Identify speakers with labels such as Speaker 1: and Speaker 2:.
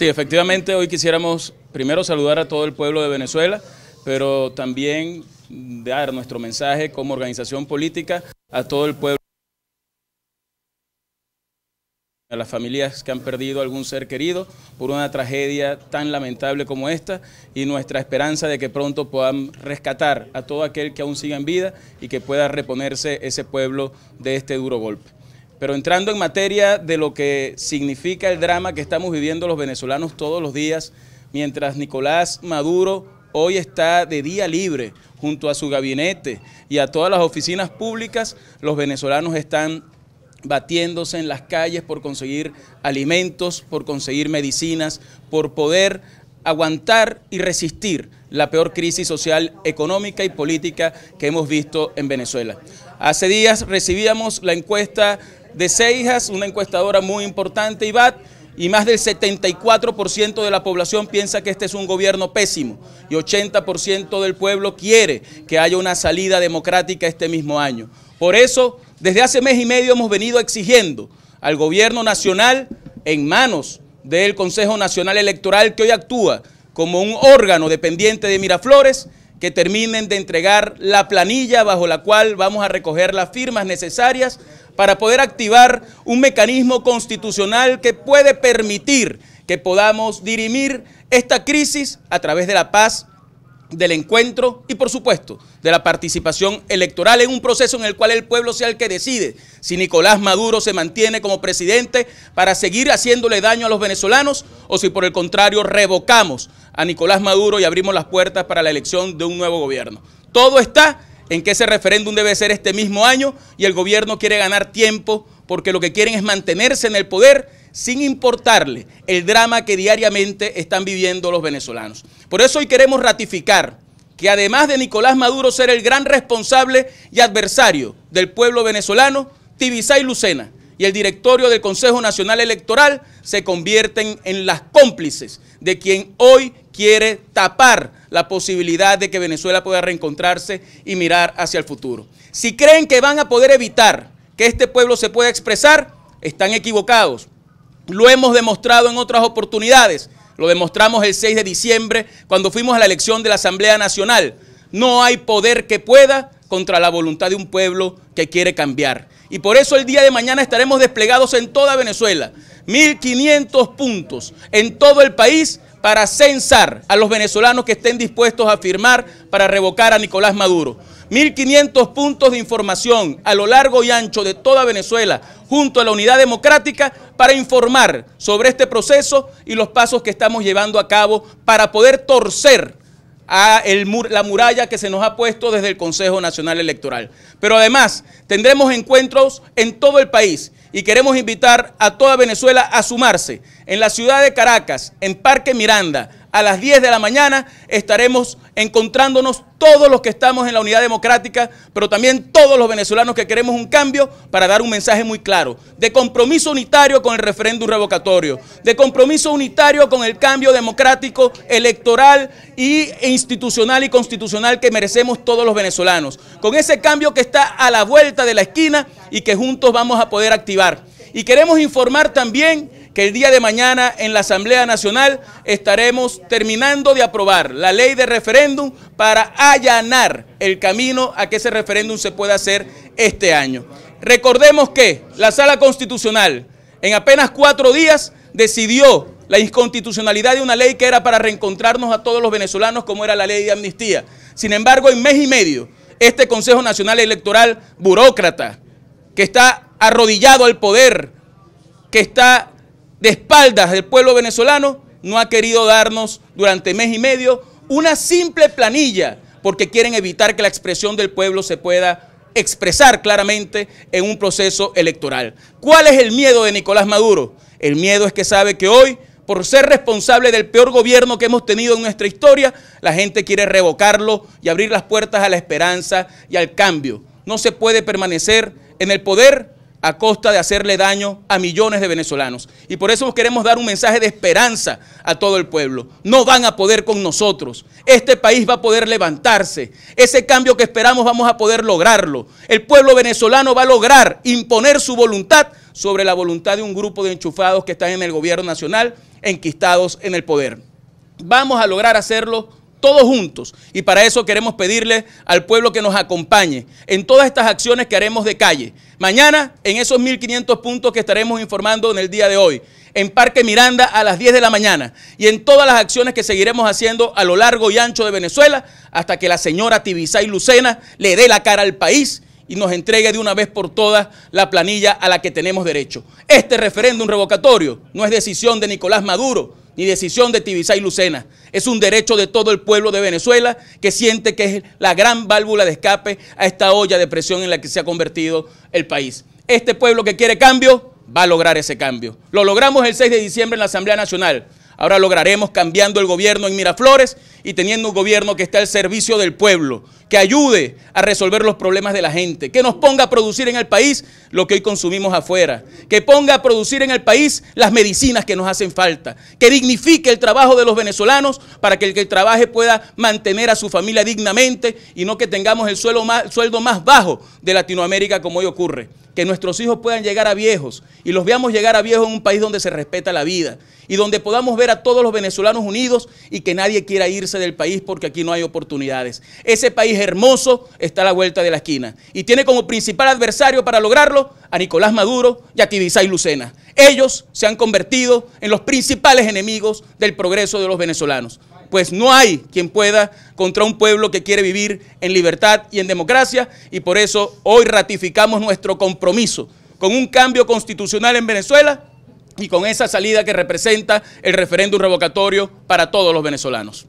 Speaker 1: Sí, efectivamente, hoy quisiéramos primero saludar a todo el pueblo de Venezuela, pero también dar nuestro mensaje como organización política a todo el pueblo, a las familias que han perdido algún ser querido por una tragedia tan lamentable como esta y nuestra esperanza de que pronto puedan rescatar a todo aquel que aún siga en vida y que pueda reponerse ese pueblo de este duro golpe. Pero entrando en materia de lo que significa el drama que estamos viviendo los venezolanos todos los días, mientras Nicolás Maduro hoy está de día libre junto a su gabinete y a todas las oficinas públicas, los venezolanos están batiéndose en las calles por conseguir alimentos, por conseguir medicinas, por poder aguantar y resistir la peor crisis social, económica y política que hemos visto en Venezuela. Hace días recibíamos la encuesta de Seijas, una encuestadora muy importante, IBAT, y más del 74% de la población piensa que este es un gobierno pésimo y 80% del pueblo quiere que haya una salida democrática este mismo año. Por eso, desde hace mes y medio hemos venido exigiendo al gobierno nacional en manos del Consejo Nacional Electoral que hoy actúa como un órgano dependiente de Miraflores que terminen de entregar la planilla bajo la cual vamos a recoger las firmas necesarias para poder activar un mecanismo constitucional que puede permitir que podamos dirimir esta crisis a través de la paz, del encuentro y, por supuesto, de la participación electoral en un proceso en el cual el pueblo sea el que decide si Nicolás Maduro se mantiene como presidente para seguir haciéndole daño a los venezolanos o si, por el contrario, revocamos a Nicolás Maduro y abrimos las puertas para la elección de un nuevo gobierno. Todo está en que ese referéndum debe ser este mismo año y el gobierno quiere ganar tiempo porque lo que quieren es mantenerse en el poder sin importarle el drama que diariamente están viviendo los venezolanos. Por eso hoy queremos ratificar que además de Nicolás Maduro ser el gran responsable y adversario del pueblo venezolano, Tibisay Lucena y el directorio del Consejo Nacional Electoral se convierten en las cómplices de quien hoy quiere tapar la posibilidad de que Venezuela pueda reencontrarse y mirar hacia el futuro. Si creen que van a poder evitar que este pueblo se pueda expresar, están equivocados. Lo hemos demostrado en otras oportunidades. Lo demostramos el 6 de diciembre cuando fuimos a la elección de la Asamblea Nacional. No hay poder que pueda contra la voluntad de un pueblo que quiere cambiar. Y por eso el día de mañana estaremos desplegados en toda Venezuela. 1.500 puntos en todo el país para censar a los venezolanos que estén dispuestos a firmar para revocar a Nicolás Maduro. 1.500 puntos de información a lo largo y ancho de toda Venezuela, junto a la Unidad Democrática, para informar sobre este proceso y los pasos que estamos llevando a cabo para poder torcer a la muralla que se nos ha puesto desde el Consejo Nacional Electoral. Pero además tendremos encuentros en todo el país y queremos invitar a toda Venezuela a sumarse. En la ciudad de Caracas, en Parque Miranda, a las 10 de la mañana estaremos encontrándonos todos los que estamos en la unidad democrática, pero también todos los venezolanos que queremos un cambio para dar un mensaje muy claro de compromiso unitario con el referéndum revocatorio, de compromiso unitario con el cambio democrático, electoral e institucional y constitucional que merecemos todos los venezolanos. Con ese cambio que está a la vuelta de la esquina y que juntos vamos a poder activar. Y queremos informar también que el día de mañana en la Asamblea Nacional estaremos terminando de aprobar la ley de referéndum para allanar el camino a que ese referéndum se pueda hacer este año. Recordemos que la Sala Constitucional en apenas cuatro días decidió la inconstitucionalidad de una ley que era para reencontrarnos a todos los venezolanos como era la ley de amnistía. Sin embargo, en mes y medio, este Consejo Nacional Electoral, burócrata, que está arrodillado al poder, que está de espaldas del pueblo venezolano, no ha querido darnos durante mes y medio una simple planilla, porque quieren evitar que la expresión del pueblo se pueda expresar claramente en un proceso electoral. ¿Cuál es el miedo de Nicolás Maduro? El miedo es que sabe que hoy, por ser responsable del peor gobierno que hemos tenido en nuestra historia, la gente quiere revocarlo y abrir las puertas a la esperanza y al cambio. No se puede permanecer en el poder a costa de hacerle daño a millones de venezolanos. Y por eso queremos dar un mensaje de esperanza a todo el pueblo. No van a poder con nosotros. Este país va a poder levantarse. Ese cambio que esperamos vamos a poder lograrlo. El pueblo venezolano va a lograr imponer su voluntad sobre la voluntad de un grupo de enchufados que están en el gobierno nacional, enquistados en el poder. Vamos a lograr hacerlo todos juntos. Y para eso queremos pedirle al pueblo que nos acompañe en todas estas acciones que haremos de calle. Mañana, en esos 1.500 puntos que estaremos informando en el día de hoy, en Parque Miranda a las 10 de la mañana y en todas las acciones que seguiremos haciendo a lo largo y ancho de Venezuela hasta que la señora Tibisay Lucena le dé la cara al país y nos entregue de una vez por todas la planilla a la que tenemos derecho. Este referéndum revocatorio no es decisión de Nicolás Maduro, ni decisión de Tibisay Lucena. Es un derecho de todo el pueblo de Venezuela que siente que es la gran válvula de escape a esta olla de presión en la que se ha convertido el país. Este pueblo que quiere cambio va a lograr ese cambio. Lo logramos el 6 de diciembre en la Asamblea Nacional. Ahora lograremos cambiando el gobierno en Miraflores y teniendo un gobierno que esté al servicio del pueblo, que ayude a resolver los problemas de la gente, que nos ponga a producir en el país lo que hoy consumimos afuera, que ponga a producir en el país las medicinas que nos hacen falta, que dignifique el trabajo de los venezolanos para que el que trabaje pueda mantener a su familia dignamente y no que tengamos el sueldo más, sueldo más bajo de Latinoamérica como hoy ocurre que nuestros hijos puedan llegar a viejos y los veamos llegar a viejos en un país donde se respeta la vida y donde podamos ver a todos los venezolanos unidos y que nadie quiera irse del país porque aquí no hay oportunidades. Ese país hermoso está a la vuelta de la esquina y tiene como principal adversario para lograrlo a Nicolás Maduro y a Tibisay Lucena. Ellos se han convertido en los principales enemigos del progreso de los venezolanos pues no hay quien pueda contra un pueblo que quiere vivir en libertad y en democracia y por eso hoy ratificamos nuestro compromiso con un cambio constitucional en Venezuela y con esa salida que representa el referéndum revocatorio para todos los venezolanos.